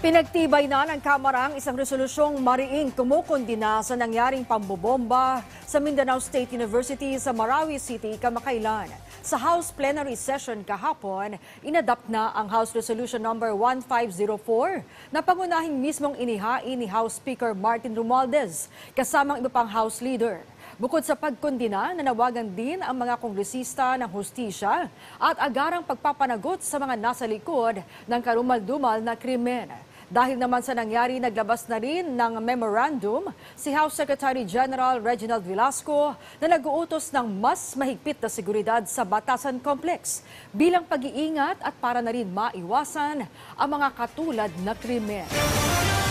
Pinagtibay na ng Kamara ang isang resolusyong mariing kumukundina sa nangyaring pambobomba sa Mindanao State University sa Marawi City kamakailan. Sa House Plenary Session kahapon, inadapt na ang House Resolution number no. 1504 na pangunahing mismong inihain ni House Speaker Martin Romualdez kasamang iba pang House Leader. Bukod sa pagkundina, nanawagan din ang mga kongresista ng hustisya at agarang pagpapanagot sa mga nasa likod ng karumaldumal na krimen. Dahil naman sa nangyari, naglabas na rin ng memorandum si House Secretary General Reginald Velasco na nag-uutos ng mas mahigpit na seguridad sa Batasan Complex bilang pag-iingat at para na rin maiwasan ang mga katulad na krimen.